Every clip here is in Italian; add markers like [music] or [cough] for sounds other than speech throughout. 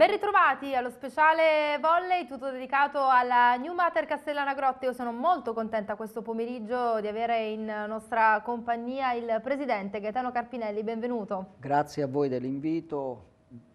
Ben ritrovati allo speciale volley, tutto dedicato alla New Mater Castellana Grotte. Io sono molto contenta questo pomeriggio di avere in nostra compagnia il presidente Gaetano Carpinelli, benvenuto. Grazie a voi dell'invito,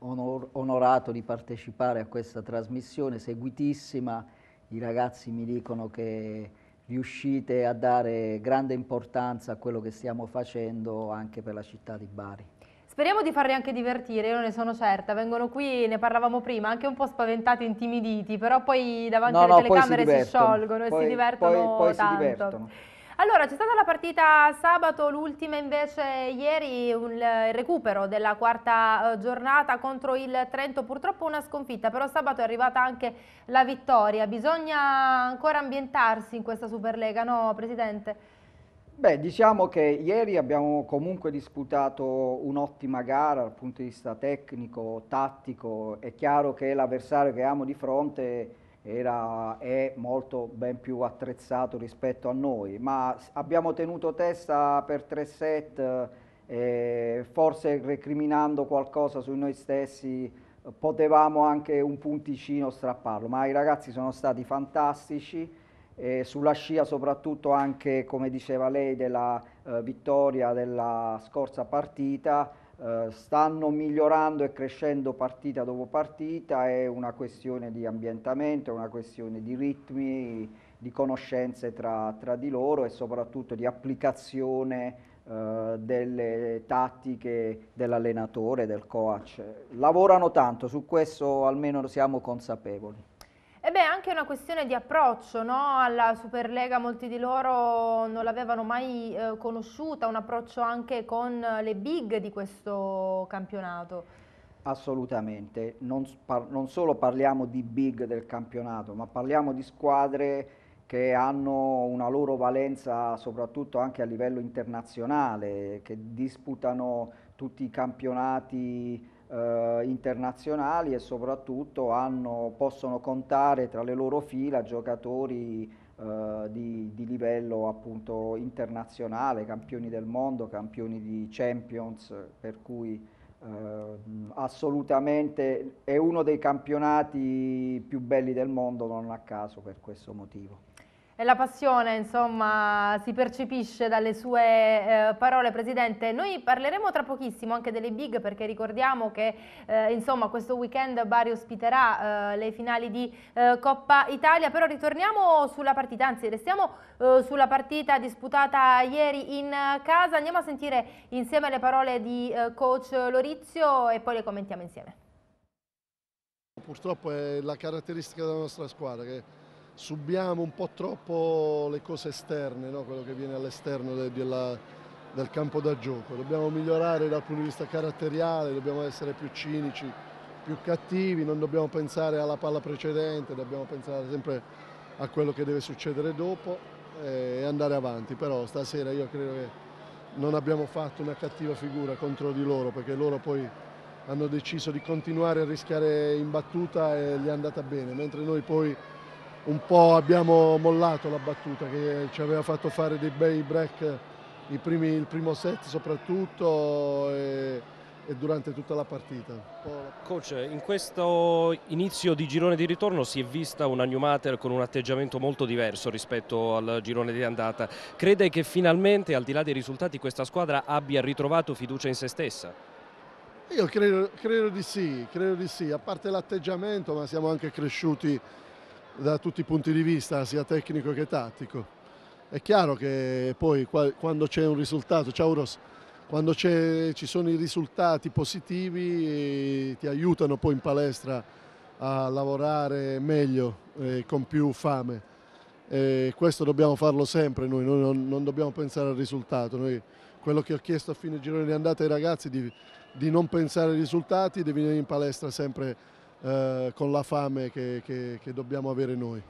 Onor onorato di partecipare a questa trasmissione seguitissima. I ragazzi mi dicono che riuscite a dare grande importanza a quello che stiamo facendo anche per la città di Bari. Speriamo di farli anche divertire, io non ne sono certa. Vengono qui, ne parlavamo prima, anche un po' spaventati, intimiditi, però poi davanti no, alle no, telecamere si, si, sciolgono poi, e si divertono poi, poi tanto. Si divertono. Allora, c'è stata la partita sabato, l'ultima invece ieri, un, il recupero della quarta eh, giornata contro il Trento, purtroppo una sconfitta, però sabato è arrivata anche la vittoria. Bisogna ancora ambientarsi in questa Superlega, no Presidente? Beh, diciamo che ieri abbiamo comunque disputato un'ottima gara dal punto di vista tecnico, tattico. È chiaro che l'avversario che abbiamo di fronte era, è molto ben più attrezzato rispetto a noi, ma abbiamo tenuto testa per tre set, eh, forse recriminando qualcosa su noi stessi potevamo anche un punticino strapparlo, ma i ragazzi sono stati fantastici eh, sulla scia soprattutto anche, come diceva lei, della eh, vittoria della scorsa partita, eh, stanno migliorando e crescendo partita dopo partita, è una questione di ambientamento, è una questione di ritmi, di conoscenze tra, tra di loro e soprattutto di applicazione eh, delle tattiche dell'allenatore, del coach. Lavorano tanto, su questo almeno siamo consapevoli. E beh, anche una questione di approccio no? alla Superlega, molti di loro non l'avevano mai eh, conosciuta, un approccio anche con le big di questo campionato. Assolutamente, non, non, solo parliamo di big del campionato, ma parliamo di squadre che hanno una loro valenza soprattutto anche a livello internazionale, che disputano tutti i campionati eh, internazionali e soprattutto hanno, possono contare tra le loro fila giocatori eh, di, di, livello appunto internazionale, campioni del mondo, campioni di Champions, per cui eh, assolutamente è uno dei campionati più belli del mondo, non a caso per questo motivo e la passione insomma si percepisce dalle sue eh, parole Presidente. Noi parleremo tra pochissimo anche delle big perché ricordiamo che eh, insomma questo weekend Bari ospiterà eh, le finali di eh, Coppa Italia, però ritorniamo sulla partita, anzi restiamo eh, sulla partita disputata ieri in casa, andiamo a sentire insieme le parole di eh, coach Lorizio e poi le commentiamo insieme. Purtroppo è la caratteristica della nostra squadra che subiamo un po' troppo le cose esterne, no? quello che viene all'esterno de, de del campo da gioco. Dobbiamo migliorare dal punto di vista caratteriale, dobbiamo essere più cinici, più cattivi, non dobbiamo pensare alla palla precedente, dobbiamo pensare sempre a quello che deve succedere dopo eh, e andare avanti. Però stasera io credo che non abbiamo fatto una cattiva figura contro di loro perché loro poi hanno deciso di continuare a rischiare in battuta e gli è andata bene, mentre noi poi un po' abbiamo mollato la battuta che ci aveva fatto fare dei bei break primi, il primo set soprattutto e, e, durante tutta la partita. Coach, in questo inizio di girone di ritorno si è vista una New Mater con un atteggiamento molto diverso rispetto al girone di andata. Crede che finalmente, al di là dei risultati, questa squadra abbia ritrovato fiducia in se stessa? Io credo, credo di sì, credo di sì, a parte l'atteggiamento ma siamo anche cresciuti da tutti i punti di vista, sia tecnico che tattico. È chiaro che poi quando c'è un risultato, ciao Ross, quando ci sono i risultati positivi ti aiutano poi in palestra a lavorare meglio, eh, con più fame. E questo dobbiamo farlo sempre noi, noi non, non dobbiamo pensare al risultato. Noi, quello che ho chiesto a fine girone di andata ai ragazzi di, di non pensare ai risultati, di venire in palestra sempre eh, con la fame che, che, che dobbiamo avere noi.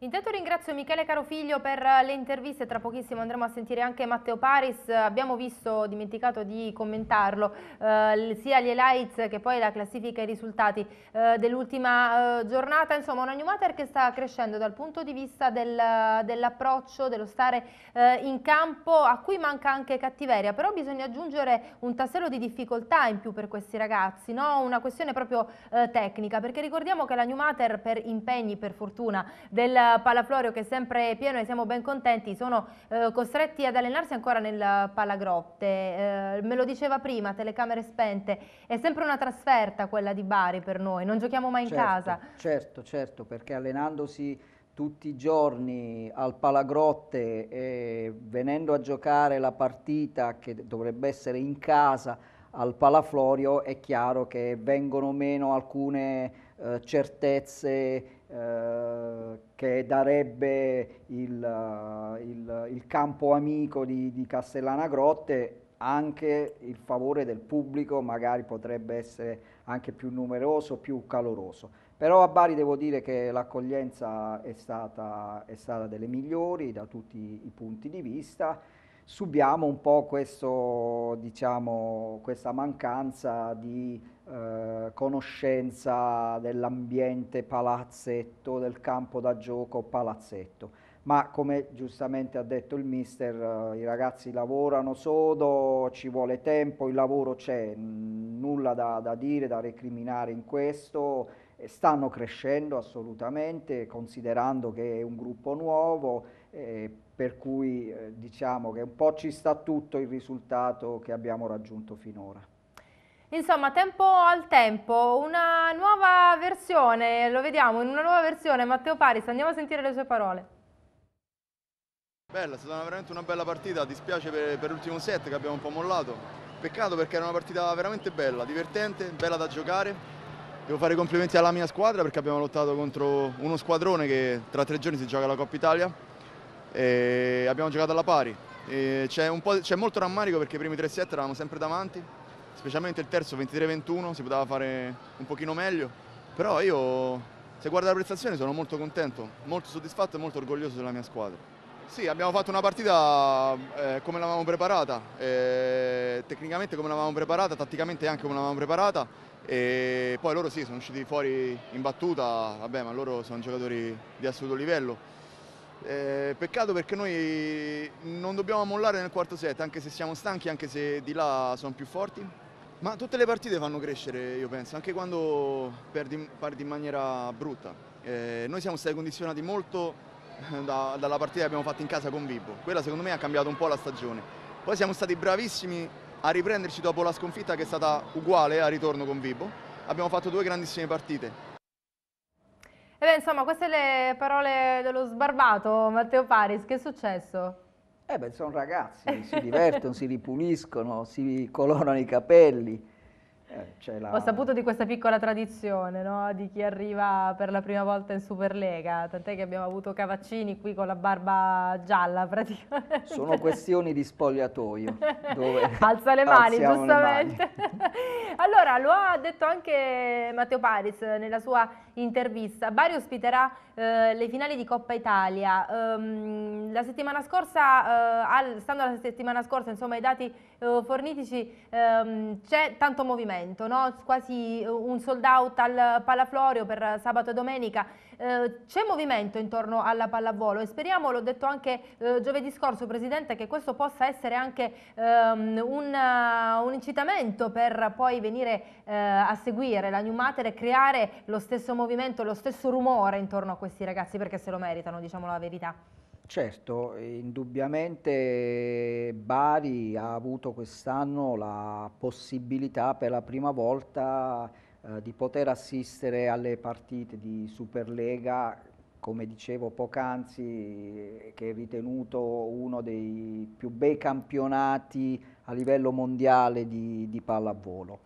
Intanto ringrazio Michele Carofiglio per le interviste, tra pochissimo andremo a sentire anche Matteo Paris, abbiamo visto, dimenticato di commentarlo, eh, sia gli Elites che poi la classifica e i risultati eh, dell'ultima eh, giornata, insomma una New Matter che sta crescendo dal punto di vista del, dell'approccio, dello stare eh, in campo, a cui manca anche cattiveria, però bisogna aggiungere un tassello di difficoltà in più per questi ragazzi, no? una questione proprio eh, tecnica, perché ricordiamo che la New Matter per impegni, per fortuna, del Palaflorio che è sempre pieno e siamo ben contenti, sono eh, costretti ad allenarsi ancora nel Palagrotte, eh, me lo diceva prima, telecamere spente, è sempre una trasferta quella di Bari per noi, non giochiamo mai in certo, casa. Certo, certo, perché allenandosi tutti i giorni al Palagrotte e venendo a giocare la partita che dovrebbe essere in casa al Palaflorio è chiaro che vengono meno alcune eh, certezze eh, che darebbe il, eh, il, il campo amico di, di, Castellana Grotte anche il favore del pubblico magari potrebbe essere anche più numeroso, più caloroso. Però a Bari devo dire che l'accoglienza è stata, è stata delle migliori da tutti i punti di vista subiamo un po' questo, diciamo, questa mancanza di eh, conoscenza dell'ambiente palazzetto, del campo da gioco palazzetto. Ma come giustamente ha detto il mister, eh, i ragazzi lavorano sodo, ci vuole tempo, il lavoro c'è, nulla da, da dire, da recriminare in questo, stanno crescendo assolutamente, considerando che è un gruppo nuovo. Eh, per cui eh, diciamo che un po' ci sta tutto il risultato che abbiamo raggiunto finora. Insomma, tempo al tempo, una nuova versione, lo vediamo, in una nuova versione Matteo Paris, andiamo a sentire le sue parole. Bella, è stata veramente una bella partita, dispiace per, per l'ultimo set che abbiamo un po' mollato, peccato perché era una partita veramente bella, divertente, bella da giocare, devo fare complimenti alla mia squadra perché abbiamo lottato contro uno squadrone che tra tre giorni si gioca la Coppa Italia, e abbiamo giocato alla pari. C'è molto rammarico perché i primi tre set eravamo sempre davanti, specialmente il terzo 23-21, si poteva fare un pochino meglio, però io se guardo la prestazione sono molto contento, molto soddisfatto e molto orgoglioso della mia squadra. Sì, abbiamo fatto una partita eh, come l'avevamo preparata, eh, tecnicamente come l'avevamo preparata, tatticamente anche come l'avevamo preparata e poi loro sì, sono usciti fuori in battuta, vabbè ma loro sono giocatori di assoluto livello eh, peccato perché noi non dobbiamo mollare nel quarto set, anche se siamo stanchi, anche se di là sono più forti. Ma tutte le partite fanno crescere, io penso, anche quando perdi, perdi in maniera brutta. Eh, noi siamo stati condizionati molto [laughs] da, dalla partita che abbiamo fatto in casa con Vibo. Quella secondo me ha cambiato un po' la stagione. Poi siamo stati bravissimi a riprenderci dopo la sconfitta che è stata uguale al ritorno con Vibo. Abbiamo fatto due grandissime partite e beh, insomma, queste le parole dello sbarbato Matteo Paris, che è successo? Eh beh, sono ragazzi, si divertono, si ripuliscono, si colorano i capelli, eh, la... Ho saputo di questa piccola tradizione no? di chi arriva per la prima volta in Superlega, tant'è che abbiamo avuto Cavaccini qui con la barba gialla praticamente. Sono questioni di spogliatoio. [laughs] Dove Alza le mani, giustamente. Le mani. [laughs] allora, lo ha detto anche Matteo Paris nella sua intervista. Bari ospiterà eh, le finali di Coppa Italia. Um, la settimana scorsa, eh, al, stando alla settimana scorsa, insomma, i dati eh, Fornitici ehm, c'è tanto movimento, no? quasi eh, un sold out al Palaflorio per sabato e domenica, eh, c'è movimento intorno alla pallavolo e speriamo, l'ho detto anche eh, giovedì scorso Presidente, che questo possa essere anche ehm, un, eh, un, incitamento per poi venire eh, a seguire la New Mater e creare lo stesso movimento, lo stesso rumore intorno a questi ragazzi perché se lo meritano, diciamo la verità. Certo, indubbiamente Bari ha avuto quest'anno la possibilità per la prima volta eh, di poter assistere alle partite di Superlega, come dicevo poc'anzi, eh, che è ritenuto uno dei più bei campionati a livello mondiale di, di pallavolo.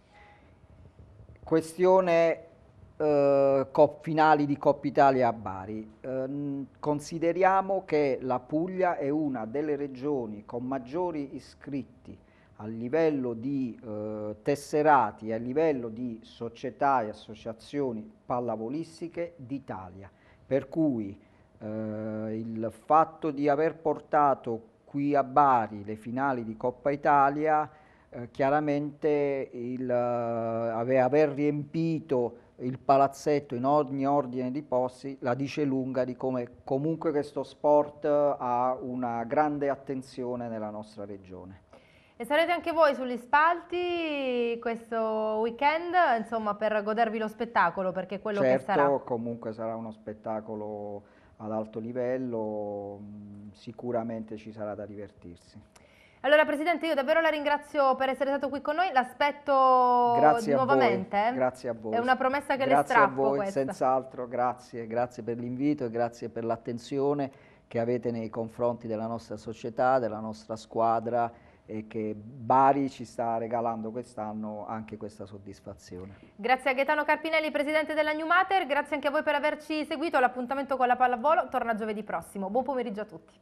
Questione eh, finali di Coppa Italia a Bari. Eh, consideriamo che la Puglia è una delle regioni con maggiori iscritti a livello di eh, tesserati, a livello di società e associazioni pallavolistiche d'Italia. Per cui eh, il fatto di aver portato qui a Bari le finali di Coppa Italia, eh, chiaramente il, eh, aver riempito il palazzetto in ogni ordine di posti la dice lunga di come comunque questo sport eh, ha una grande attenzione nella nostra regione. E sarete anche voi sugli spalti questo weekend, insomma, per godervi lo spettacolo, perché quello certo, che sarà... Certo, comunque sarà uno spettacolo ad alto livello, mm, sicuramente ci sarà da divertirsi. Allora Presidente io davvero la ringrazio per essere stato qui con noi, l'aspetto nuovamente. A voi, eh, grazie a voi. È una promessa che grazie le strappo Grazie a voi, senz'altro, grazie, grazie per l'invito e grazie per l'attenzione che avete nei confronti della nostra società, della nostra squadra e che Bari ci sta regalando quest'anno anche questa soddisfazione. Grazie a Gaetano Carpinelli, Presidente della New Mater, grazie anche a voi per averci seguito, l'appuntamento con la pallavolo torna giovedì prossimo. Buon pomeriggio a tutti.